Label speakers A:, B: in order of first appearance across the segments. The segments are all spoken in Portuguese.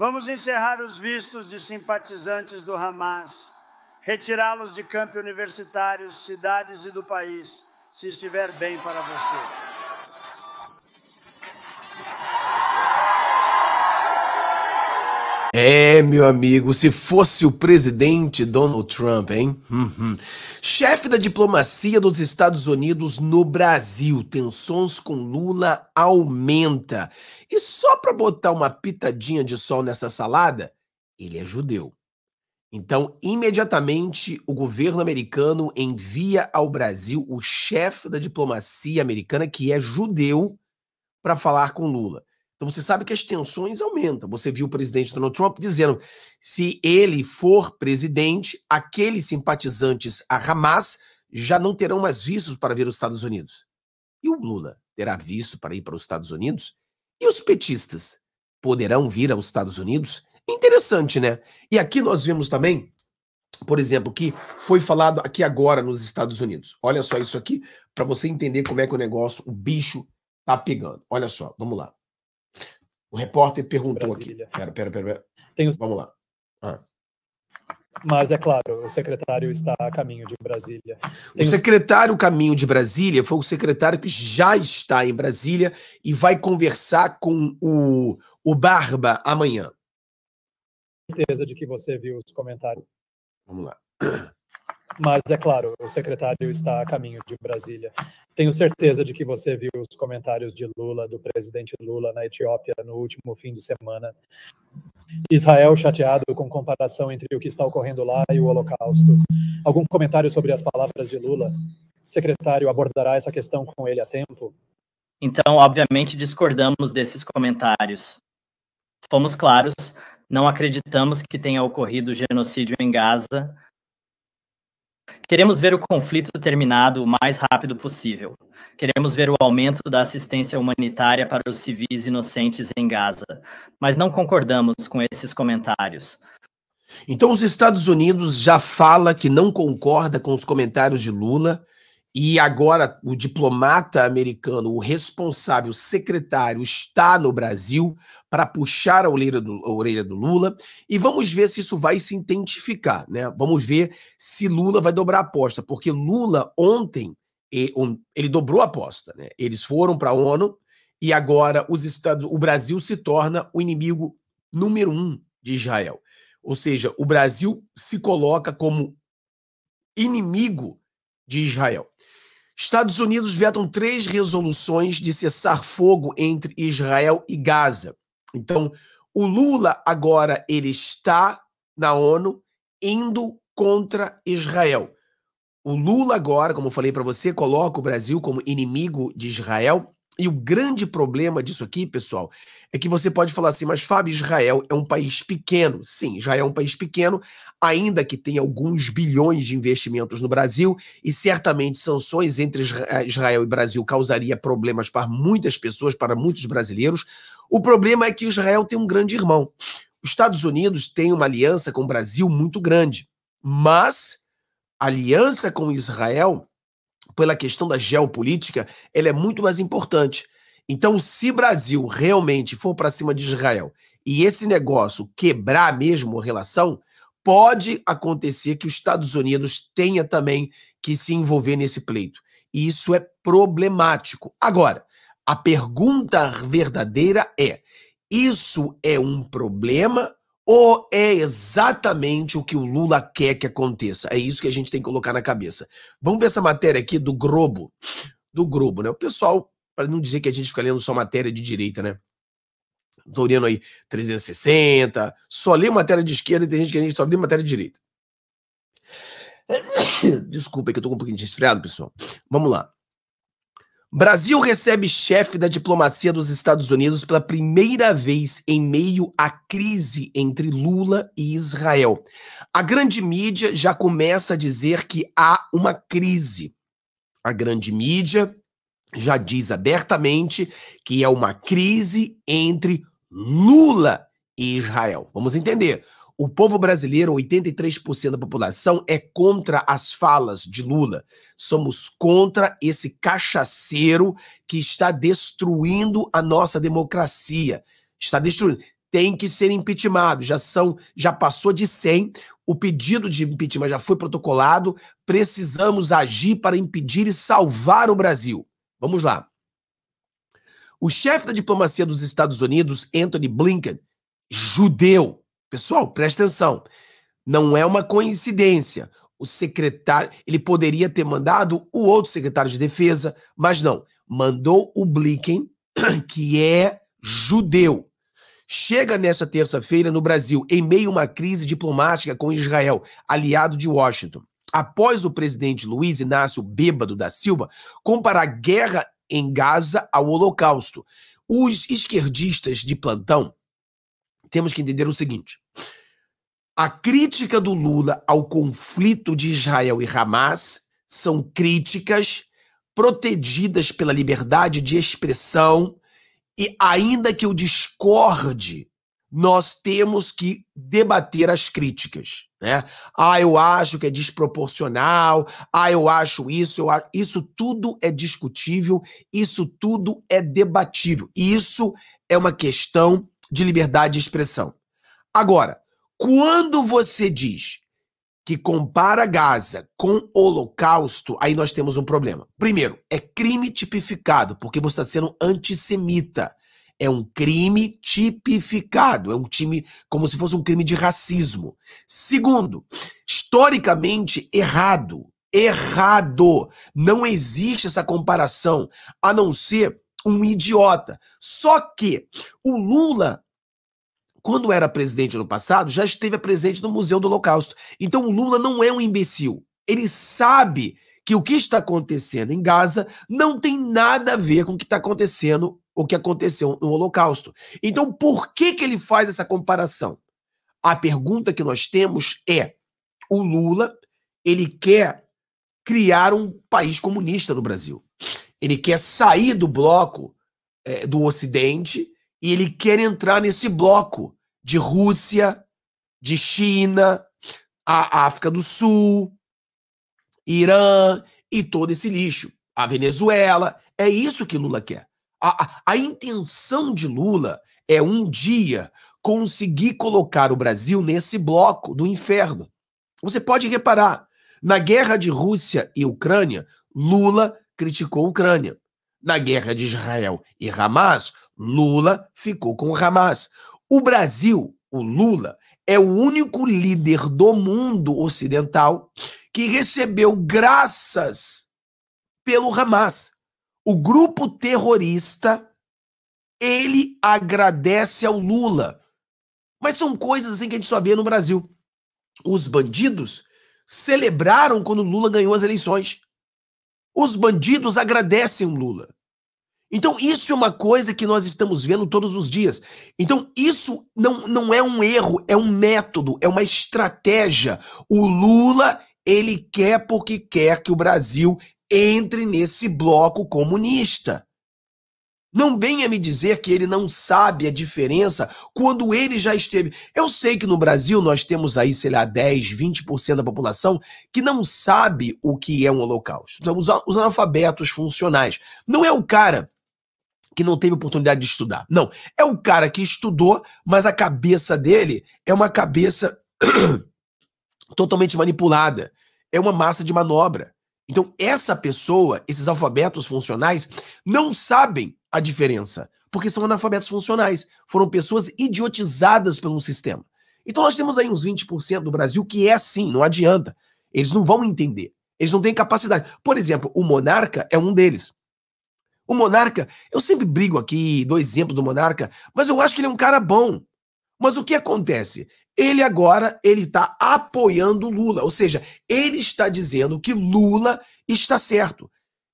A: Vamos encerrar os vistos de simpatizantes do Hamas, retirá-los de campos universitários, cidades e do país, se estiver bem para você. É, meu amigo, se fosse o presidente Donald Trump, hein? Uhum. Chefe da diplomacia dos Estados Unidos no Brasil, tensões com Lula aumenta. E só para botar uma pitadinha de sol nessa salada, ele é judeu. Então, imediatamente, o governo americano envia ao Brasil o chefe da diplomacia americana, que é judeu, para falar com Lula. Então você sabe que as tensões aumentam. Você viu o presidente Donald Trump dizendo: se ele for presidente, aqueles simpatizantes a Hamas já não terão mais vistos para vir os Estados Unidos. E o Lula terá visto para ir para os Estados Unidos? E os petistas poderão vir aos Estados Unidos? Interessante, né? E aqui nós vimos também, por exemplo, que foi falado aqui agora nos Estados Unidos. Olha só isso aqui, para você entender como é que o negócio, o bicho, tá pegando. Olha só, vamos lá. O repórter perguntou Brasília. aqui. Pera, pera, pera. pera. Vamos lá. Ah. Mas é claro, o secretário está a caminho de Brasília. Tem o secretário caminho de Brasília foi o secretário que já está em Brasília e vai conversar com o, o Barba amanhã. Certeza de que você viu os comentários. Vamos lá. Mas, é claro, o secretário está a caminho de Brasília. Tenho certeza de que você viu os comentários de Lula, do presidente Lula, na Etiópia no último fim de semana. Israel chateado com comparação entre o que está ocorrendo lá e o Holocausto. Algum comentário sobre as palavras de Lula? Secretário abordará essa questão com ele a tempo? Então, obviamente, discordamos desses comentários. Fomos claros, não acreditamos que tenha ocorrido genocídio em Gaza Queremos ver o conflito terminado o mais rápido possível. Queremos ver o aumento da assistência humanitária para os civis inocentes em Gaza, mas não concordamos com esses comentários. Então, os Estados Unidos já fala que não concorda com os comentários de Lula e agora o diplomata americano, o responsável, o secretário, está no Brasil para puxar a orelha, do, a orelha, do, Lula. E vamos ver se isso vai se identificar, né? Vamos ver se Lula vai dobrar a aposta, porque Lula ontem ele dobrou a aposta, né? Eles foram para a ONU e agora os Estados, o Brasil se torna o inimigo número um de Israel. Ou seja, o Brasil se coloca como inimigo de Israel. Estados Unidos vetam três resoluções de cessar fogo entre Israel e Gaza. Então, o Lula agora ele está na ONU indo contra Israel. O Lula agora, como eu falei para você, coloca o Brasil como inimigo de Israel e o grande problema disso aqui, pessoal, é que você pode falar assim, mas Fábio, Israel é um país pequeno. Sim, Israel é um país pequeno, ainda que tenha alguns bilhões de investimentos no Brasil, e certamente sanções entre eh, Israel e Brasil causaria problemas para muitas pessoas, para muitos brasileiros. O problema é que Israel tem um grande irmão. Os Estados Unidos têm uma aliança com o Brasil muito grande, mas aliança com Israel pela questão da geopolítica, ela é muito mais importante. Então, se Brasil realmente for para cima de Israel e esse negócio quebrar mesmo a relação, pode acontecer que os Estados Unidos tenha também que se envolver nesse pleito. E isso é problemático. Agora, a pergunta verdadeira é: isso é um problema ou é exatamente o que o Lula quer que aconteça? É isso que a gente tem que colocar na cabeça. Vamos ver essa matéria aqui do Globo. Do Globo, né? O pessoal, para não dizer que a gente fica lendo só matéria de direita, né? Estou lendo aí 360, só lê matéria de esquerda e tem gente que a gente só lê matéria de direita. Desculpa, é que eu tô com um pouquinho de resfriado, pessoal. Vamos lá. Brasil recebe chefe da diplomacia dos Estados Unidos pela primeira vez em meio à crise entre Lula e Israel. A grande mídia já começa a dizer que há uma crise. A grande mídia já diz abertamente que é uma crise entre Lula e Israel. Vamos entender o povo brasileiro, 83% da população, é contra as falas de Lula. Somos contra esse cachaceiro que está destruindo a nossa democracia. Está destruindo. Tem que ser impeachmentado. Já são, já passou de 100. O pedido de impeachment já foi protocolado. Precisamos agir para impedir e salvar o Brasil. Vamos lá. O chefe da diplomacia dos Estados Unidos, Anthony Blinken, judeu, Pessoal, preste atenção. Não é uma coincidência. O secretário, ele poderia ter mandado o outro secretário de defesa, mas não. Mandou o Blinken, que é judeu. Chega nesta terça-feira no Brasil, em meio a uma crise diplomática com Israel, aliado de Washington. Após o presidente Luiz Inácio Bêbado da Silva comparar a guerra em Gaza ao Holocausto, os esquerdistas de plantão temos que entender o seguinte: a crítica do Lula ao conflito de Israel e Hamas são críticas protegidas pela liberdade de expressão e, ainda que eu discorde, nós temos que debater as críticas, né? Ah, eu acho que é desproporcional. Ah, eu acho isso. Eu acho... Isso tudo é discutível. Isso tudo é debatível. Isso é uma questão de liberdade de expressão. Agora, quando você diz que compara Gaza com Holocausto, aí nós temos um problema. Primeiro, é crime tipificado, porque você está sendo antissemita. É um crime tipificado, é um time como se fosse um crime de racismo. Segundo, historicamente errado. Errado. Não existe essa comparação, a não ser um idiota. Só que o Lula quando era presidente no passado, já esteve presente no Museu do Holocausto. Então o Lula não é um imbecil. Ele sabe que o que está acontecendo em Gaza não tem nada a ver com o que está acontecendo, o que aconteceu no Holocausto. Então por que, que ele faz essa comparação? A pergunta que nós temos é: o Lula ele quer criar um país comunista no Brasil. Ele quer sair do bloco é, do Ocidente e ele quer entrar nesse bloco de Rússia, de China, a África do Sul, Irã e todo esse lixo. A Venezuela. É isso que Lula quer. A, a, a intenção de Lula é um dia conseguir colocar o Brasil nesse bloco do inferno. Você pode reparar, na guerra de Rússia e Ucrânia, Lula criticou a Ucrânia. Na guerra de Israel e Hamas, Lula ficou com Hamas. O Brasil, o Lula, é o único líder do mundo ocidental que recebeu graças pelo Hamas. O grupo terrorista, ele agradece ao Lula. Mas são coisas assim que a gente só vê no Brasil. Os bandidos celebraram quando Lula ganhou as eleições. Os bandidos agradecem Lula. Então, isso é uma coisa que nós estamos vendo todos os dias. Então, isso não, não é um erro, é um método, é uma estratégia. O Lula, ele quer porque quer que o Brasil entre nesse bloco comunista. Não venha me dizer que ele não sabe a diferença quando ele já esteve. Eu sei que no Brasil nós temos aí, sei lá, 10, 20% da população que não sabe o que é um holocausto. Então, os, os analfabetos funcionais. Não é o cara que não teve oportunidade de estudar. Não. É o cara que estudou, mas a cabeça dele é uma cabeça totalmente manipulada. É uma massa de manobra. Então, essa pessoa, esses alfabetos funcionais, não sabem a diferença, porque são analfabetos funcionais. Foram pessoas idiotizadas pelo sistema. Então, nós temos aí uns 20% do Brasil que é assim, não adianta. Eles não vão entender. Eles não têm capacidade. Por exemplo, o monarca é um deles. O monarca, eu sempre brigo aqui, dou exemplo do monarca, mas eu acho que ele é um cara bom. Mas o que acontece? ele agora ele está apoiando Lula, ou seja, ele está dizendo que Lula está certo.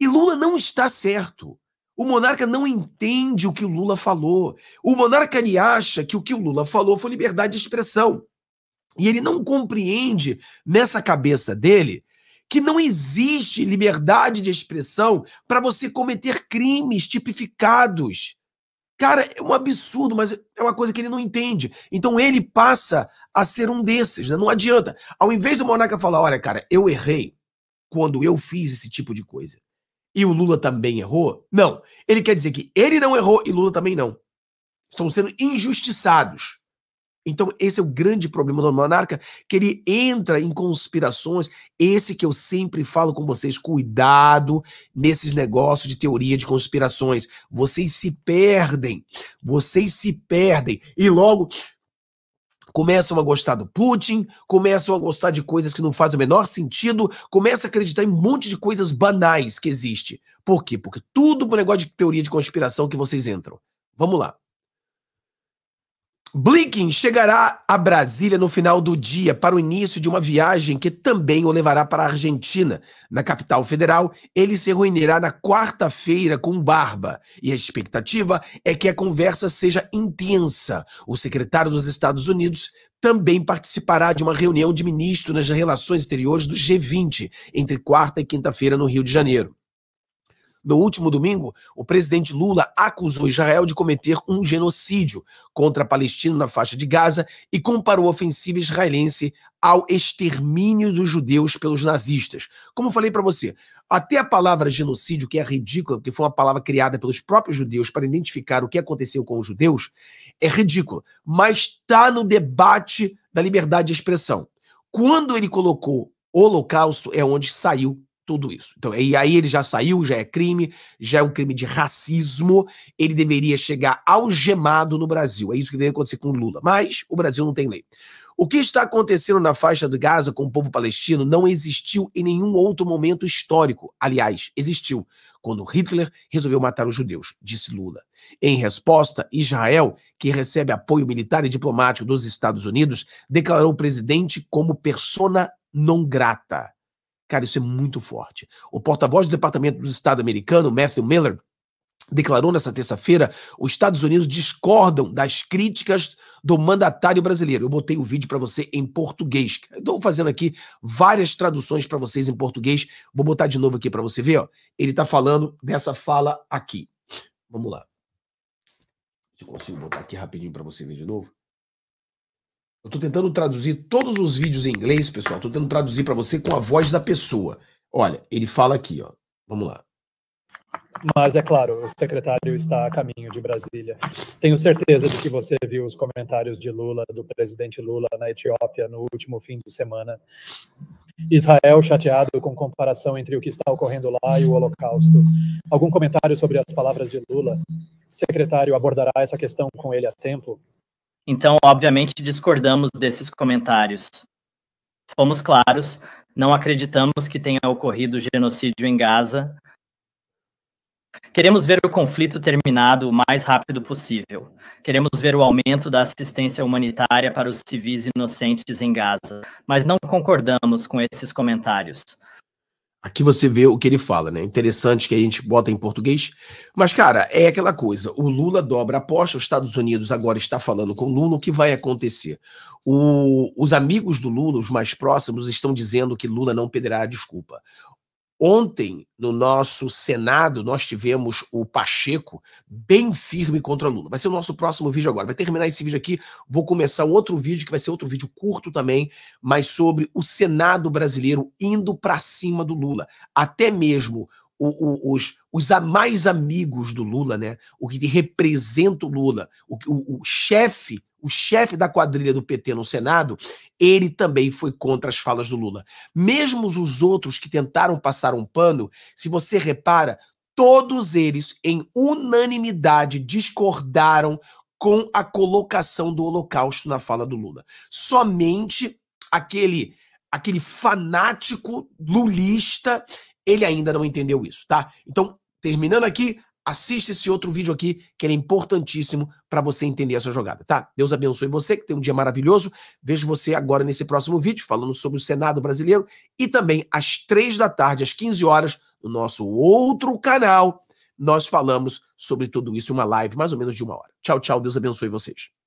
A: E Lula não está certo. O monarca não entende o que Lula falou. O monarca ele acha que o que Lula falou foi liberdade de expressão. E ele não compreende nessa cabeça dele que não existe liberdade de expressão para você cometer crimes tipificados Cara, é um absurdo, mas é uma coisa que ele não entende. Então ele passa a ser um desses, né? Não adianta. Ao invés do Monarca falar, olha, cara, eu errei quando eu fiz esse tipo de coisa. E o Lula também errou? Não. Ele quer dizer que ele não errou e Lula também não. Estão sendo injustiçados. Então, esse é o grande problema do monarca, que ele entra em conspirações. Esse que eu sempre falo com vocês, cuidado nesses negócios de teoria de conspirações. Vocês se perdem, vocês se perdem. E logo começam a gostar do Putin, começam a gostar de coisas que não fazem o menor sentido, começam a acreditar em um monte de coisas banais que existe. Por quê? Porque tudo por negócio de teoria de conspiração que vocês entram. Vamos lá. Blinken chegará a Brasília no final do dia para o início de uma viagem que também o levará para a Argentina. Na capital federal, ele se reunirá na quarta-feira com Barba e a expectativa é que a conversa seja intensa. O secretário dos Estados Unidos também participará de uma reunião de ministros nas relações exteriores do G20 entre quarta e quinta-feira no Rio de Janeiro. No último domingo, o presidente Lula acusou Israel de cometer um genocídio contra palestinos na faixa de Gaza e comparou a ofensiva israelense ao extermínio dos judeus pelos nazistas. Como eu falei para você, até a palavra genocídio, que é ridícula, porque foi uma palavra criada pelos próprios judeus para identificar o que aconteceu com os judeus, é ridícula, mas está no debate da liberdade de expressão. Quando ele colocou holocausto, é onde saiu tudo isso. Então, e aí ele já saiu, já é crime, já é um crime de racismo. Ele deveria chegar algemado no Brasil. É isso que deveria acontecer com Lula. Mas o Brasil não tem lei. O que está acontecendo na faixa do Gaza com o povo palestino não existiu em nenhum outro momento histórico. Aliás, existiu quando Hitler resolveu matar os judeus, disse Lula. Em resposta, Israel, que recebe apoio militar e diplomático dos Estados Unidos, declarou o presidente como persona non grata. Cara, isso é muito forte. O porta-voz do Departamento do Estado americano, Matthew Miller, declarou nessa terça-feira: os Estados Unidos discordam das críticas do mandatário brasileiro. Eu botei o vídeo para você em português. Estou fazendo aqui várias traduções para vocês em português. Vou botar de novo aqui para você ver. Ó. Ele está falando dessa fala aqui. Vamos lá. Se eu consigo botar aqui rapidinho para você ver de novo. Eu estou tentando traduzir todos os vídeos em inglês, pessoal. Estou tentando traduzir para você com a voz da pessoa. Olha, ele fala aqui, ó. Vamos lá. Mas é claro, o secretário está a caminho de Brasília. Tenho certeza de que você viu os comentários de Lula, do presidente Lula na Etiópia no último fim de semana. Israel chateado com comparação entre o que está ocorrendo lá e o Holocausto. Algum comentário sobre as palavras de Lula? Secretário abordará essa questão com ele a tempo? Então, obviamente, discordamos desses comentários. Fomos claros, não acreditamos que tenha ocorrido genocídio em Gaza. Queremos ver o conflito terminado o mais rápido possível. Queremos ver o aumento da assistência humanitária para os civis inocentes em Gaza, mas não concordamos com esses comentários. Aqui você vê o que ele fala, né? Interessante que a gente bota em português. Mas, cara, é aquela coisa: o Lula dobra a aposta, os Estados Unidos agora está falando com o Lula, o que vai acontecer? O, os amigos do Lula, os mais próximos, estão dizendo que Lula não pedirá desculpa. Ontem, no nosso Senado, nós tivemos o Pacheco bem firme contra Lula. Vai ser o nosso próximo vídeo agora. Vai terminar esse vídeo aqui. Vou começar um outro vídeo, que vai ser outro vídeo curto também, mas sobre o Senado brasileiro indo para cima do Lula. Até mesmo o, o, os, os mais amigos do Lula, né? O que representa o Lula, o, o chefe o chefe da quadrilha do PT no Senado, ele também foi contra as falas do Lula. Mesmo os outros que tentaram passar um pano, se você repara, todos eles, em unanimidade, discordaram com a colocação do Holocausto na fala do Lula. Somente aquele aquele fanático lulista, ele ainda não entendeu isso, tá? Então, terminando aqui, assiste esse outro vídeo aqui, que é importantíssimo para você entender essa jogada, tá? Deus abençoe você, que tem um dia maravilhoso. Vejo você agora nesse próximo vídeo, falando sobre o Senado brasileiro e também às três da tarde, às 15 horas, no nosso outro canal, nós falamos sobre tudo isso, uma live mais ou menos de uma hora. Tchau, tchau, Deus abençoe vocês.